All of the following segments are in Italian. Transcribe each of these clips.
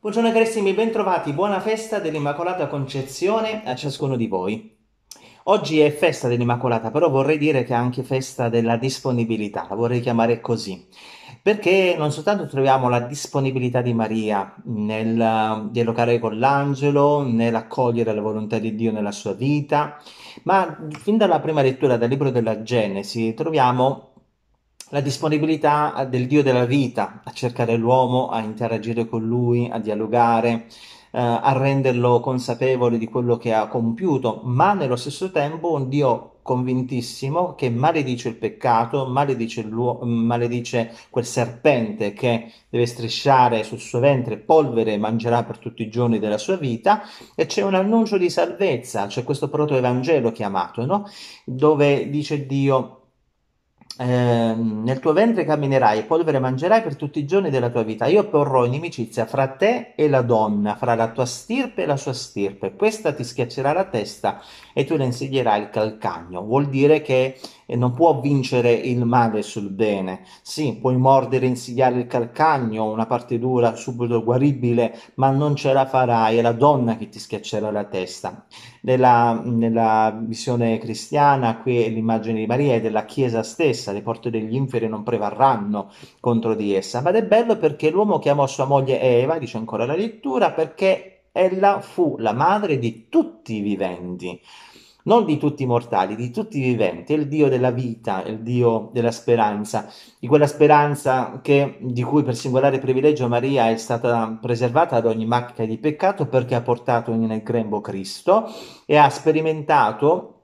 Buongiorno carissimi, bentrovati, buona festa dell'Immacolata Concezione a ciascuno di voi. Oggi è festa dell'Immacolata, però vorrei dire che è anche festa della disponibilità, la vorrei chiamare così, perché non soltanto troviamo la disponibilità di Maria nel dialogare con l'angelo, nell'accogliere la volontà di Dio nella sua vita, ma fin dalla prima lettura del libro della Genesi troviamo la disponibilità eh, del Dio della vita a cercare l'uomo, a interagire con lui, a dialogare, eh, a renderlo consapevole di quello che ha compiuto, ma nello stesso tempo un Dio convintissimo che maledice il peccato, maledice, maledice quel serpente che deve strisciare sul suo ventre polvere e mangerà per tutti i giorni della sua vita e c'è un annuncio di salvezza, c'è questo proto-evangelo chiamato, no? dove dice Dio Ehm, nel tuo ventre camminerai e polvere mangerai per tutti i giorni della tua vita. Io porrò inimicizia fra te e la donna, fra la tua stirpe e la sua stirpe. Questa ti schiaccerà la testa e tu le insidierai il calcagno. Vuol dire che e non può vincere il male sul bene. Sì, puoi mordere e insidiare il calcagno, una parte dura subito guaribile, ma non ce la farai, è la donna che ti schiaccerà la testa. Nella, nella visione cristiana qui è l'immagine di Maria e della Chiesa stessa, le porte degli inferi non prevarranno contro di essa, ma è bello perché l'uomo chiamò sua moglie Eva, dice ancora la lettura, perché ella fu la madre di tutti i viventi non di tutti i mortali, di tutti i viventi, è il Dio della vita, il Dio della speranza, di quella speranza che, di cui per singolare privilegio Maria è stata preservata ad ogni macchia di peccato perché ha portato nel grembo Cristo e ha sperimentato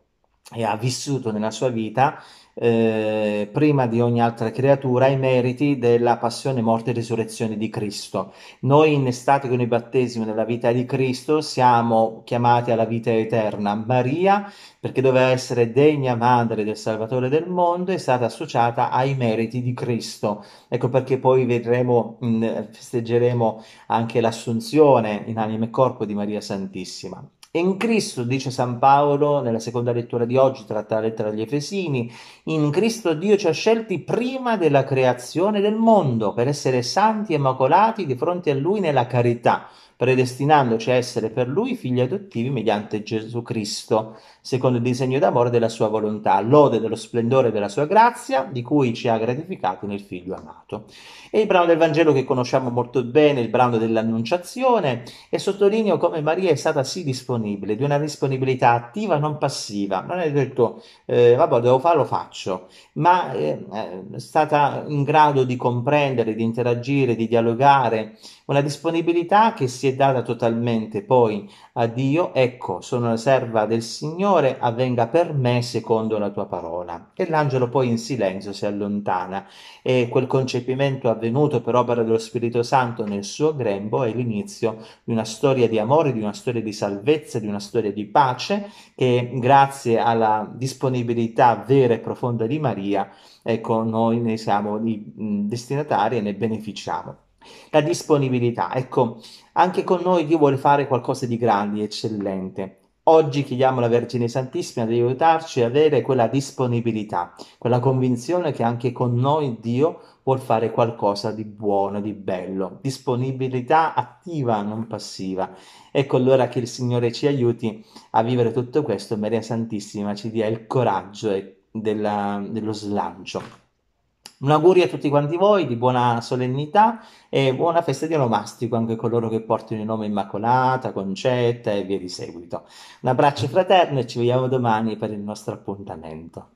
e ha vissuto nella sua vita eh, prima di ogni altra creatura ai meriti della passione, morte e risurrezione di Cristo. Noi innestati con il battesimo nella vita di Cristo siamo chiamati alla vita eterna. Maria, perché doveva essere degna madre del Salvatore del mondo, è stata associata ai meriti di Cristo. Ecco perché poi vedremo, mm, festeggeremo anche l'assunzione in anima e corpo di Maria Santissima. In Cristo, dice San Paolo nella seconda lettura di oggi, tratta la lettera agli Efesini, in Cristo Dio ci ha scelti prima della creazione del mondo per essere santi e immacolati di fronte a Lui nella carità, predestinandoci a essere per Lui figli adottivi mediante Gesù Cristo, secondo il disegno d'amore della Sua volontà, lode dello splendore della Sua grazia, di cui ci ha gratificati nel Figlio amato. E il brano del Vangelo che conosciamo molto bene, il brano dell'Annunciazione, e sottolineo come Maria è stata sì disponibile, di una disponibilità attiva, non passiva. Non è detto, eh, vabbè, devo farlo, lo faccio, ma eh, è stata in grado di comprendere, di interagire, di dialogare, una disponibilità che si si è data totalmente poi a Dio, ecco, sono la serva del Signore, avvenga per me secondo la tua parola. E l'angelo poi in silenzio si allontana e quel concepimento avvenuto per opera dello Spirito Santo nel suo grembo è l'inizio di una storia di amore, di una storia di salvezza, di una storia di pace che grazie alla disponibilità vera e profonda di Maria, ecco, noi ne siamo i destinatari e ne beneficiamo. La disponibilità, ecco, anche con noi Dio vuole fare qualcosa di grande, eccellente. Oggi chiediamo alla Vergine Santissima di aiutarci ad avere quella disponibilità, quella convinzione che anche con noi Dio vuol fare qualcosa di buono, di bello. Disponibilità attiva, non passiva. Ecco allora che il Signore ci aiuti a vivere tutto questo. Maria Santissima ci dia il coraggio della, dello slancio. Un augurio a tutti quanti voi di buona solennità e buona festa di onomastico anche coloro che portano il nome Immacolata, Concetta e via di seguito. Un abbraccio fraterno e ci vediamo domani per il nostro appuntamento.